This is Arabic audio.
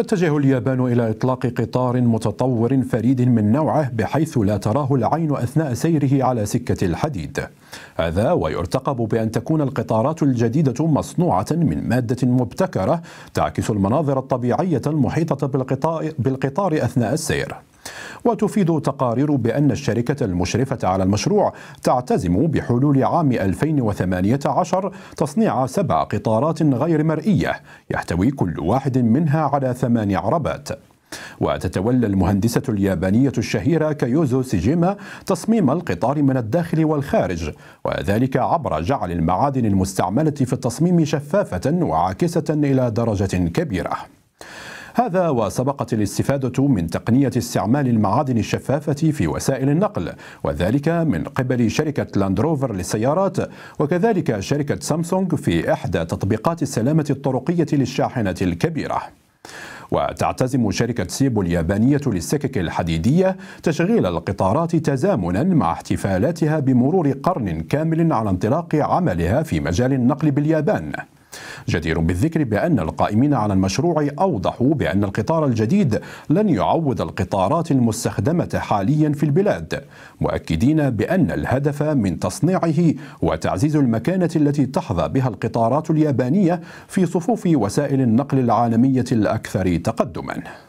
تتجه اليابان إلى إطلاق قطار متطور فريد من نوعه بحيث لا تراه العين أثناء سيره على سكة الحديد هذا ويرتقب بأن تكون القطارات الجديدة مصنوعة من مادة مبتكرة تعكس المناظر الطبيعية المحيطة بالقطار أثناء السير وتفيد تقارير بأن الشركة المشرفة على المشروع تعتزم بحلول عام 2018 تصنيع سبع قطارات غير مرئية يحتوي كل واحد منها على ثمان عربات وتتولى المهندسة اليابانية الشهيرة كيوزو سيجيما تصميم القطار من الداخل والخارج وذلك عبر جعل المعادن المستعملة في التصميم شفافة وعاكسة إلى درجة كبيرة هذا وسبقت الاستفادة من تقنية استعمال المعادن الشفافة في وسائل النقل وذلك من قبل شركة لاندروفر للسيارات وكذلك شركة سامسونج في إحدى تطبيقات السلامة الطرقية للشاحنة الكبيرة وتعتزم شركة سيبو اليابانية للسكك الحديدية تشغيل القطارات تزامنا مع احتفالاتها بمرور قرن كامل على انطلاق عملها في مجال النقل باليابان جدير بالذكر بأن القائمين على المشروع أوضحوا بأن القطار الجديد لن يعوض القطارات المستخدمة حاليا في البلاد مؤكدين بأن الهدف من تصنيعه وتعزيز المكانة التي تحظى بها القطارات اليابانية في صفوف وسائل النقل العالمية الأكثر تقدماً